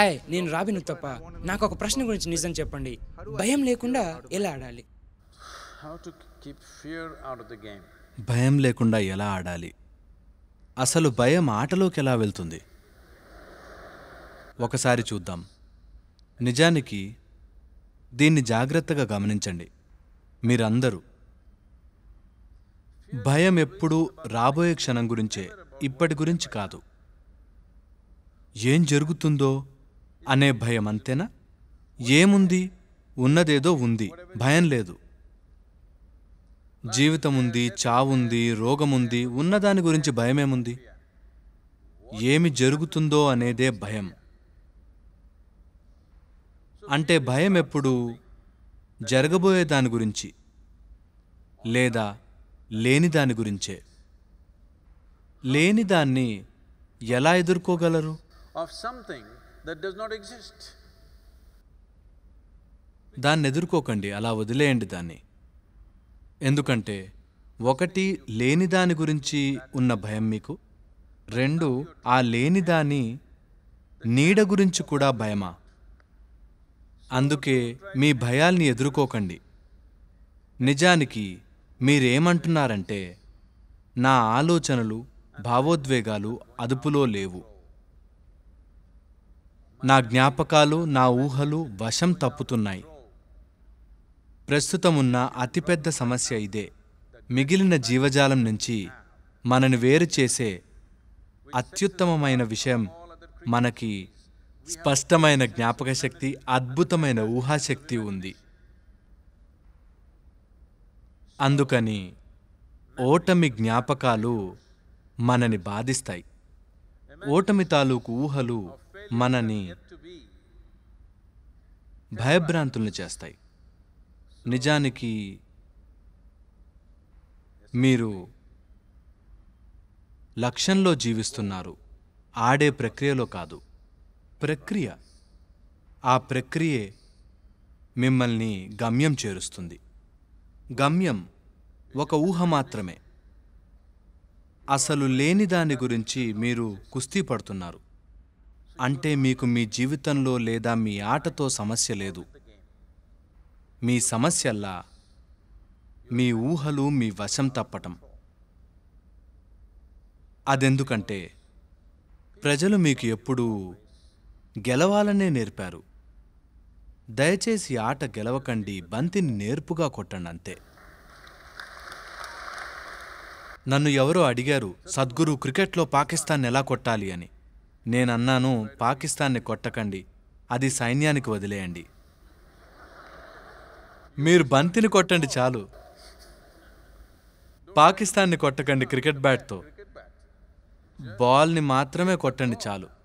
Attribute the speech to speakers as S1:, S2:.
S1: hi నేను రాబిను తప్ప నాకు ఒక ప్రశ్న గురించి నిజం చెప్పండి భయం లేకుండా ఎలా ఆడాలి భయం లేకుండా ఎలా ఆడాలి అసలు భయం ఆటలోకి ఎలా వెళ్తుంది ఒకసారి చూద్దాం నిజానికి దీన్ని జాగ్రత్తగా గమనించండి మీరందరూ భయం ఎప్పుడూ రాబోయే క్షణం గురించే ఇప్పటి గురించి కాదు ఏం జరుగుతుందో అనే భయం అంతేనా ఏముంది ఉన్నదేదో ఉంది భయం లేదు జీవితం ఉంది చావుంది రోగముంది ఉన్నదాని గురించి భయమేముంది ఏమి జరుగుతుందో అనేదే భయం అంటే భయం ఎప్పుడు జరగబోయే దాని గురించి లేదా లేని దాని గురించే లేని దాన్ని ఎలా ఎదుర్కోగలరు దాన్ని ఎదుర్కోకండి అలా వదిలేయండి దాన్ని ఎందుకంటే ఒకటి లేని దాని గురించి ఉన్న భయం మీకు రెండు ఆ లేని దాని నీడ గురించి కూడా భయమా అందుకే మీ భయాల్ని ఎదుర్కోకండి నిజానికి మీరేమంటున్నారంటే నా ఆలోచనలు భావోద్వేగాలు అదుపులో లేవు నా జ్ఞాపకాలు నా ఊహలు వశం తప్పుతున్నాయి ప్రస్తుతమున్న అతిపెద్ద సమస్య ఇదే మిగిలిన జీవజాలం నుంచి మనని వేరు చేసే అత్యుత్తమమైన విషయం మనకి స్పష్టమైన జ్ఞాపక శక్తి అద్భుతమైన ఊహాశక్తి ఉంది అందుకని ఓటమి జ్ఞాపకాలు మనని బాధిస్తాయి ఓటమి తాలూకు ఊహలు మనని భయభ్రాంతులను చేస్తాయి నిజానికి మీరు లక్ష్యంలో జీవిస్తున్నారు ఆడే ప్రక్రియలో కాదు ప్రక్రియ ఆ ప్రక్రియే మిమ్మల్ని గమ్యం చేరుస్తుంది గమ్యం ఒక ఊహ మాత్రమే అసలు లేని దాని గురించి మీరు కుస్తీ పడుతున్నారు అంటే మీకు మీ జీవితంలో లేదా మీ ఆటతో సమస్య లేదు మీ సమస్యల్లా మీ ఊహలు మీ వశం తప్పటం అదెందుకంటే ప్రజలు మీకు ఎప్పుడూ గెలవాలనే నేర్పారు దయచేసి ఆట గెలవకండి బంతిని నేర్పుగా కొట్టండి అంతే నన్ను ఎవరో అడిగారు సద్గురు క్రికెట్లో పాకిస్తాన్ ఎలా కొట్టాలి అని నేనన్నాను పాకిస్తాన్ని కొట్టకండి అది సైన్యానికి వదిలేయండి మీరు బంతిని కొట్టండి చాలు పాకిస్తాన్ని కొట్టకండి క్రికెట్ బ్యాట్తో బాల్ని మాత్రమే కొట్టండి చాలు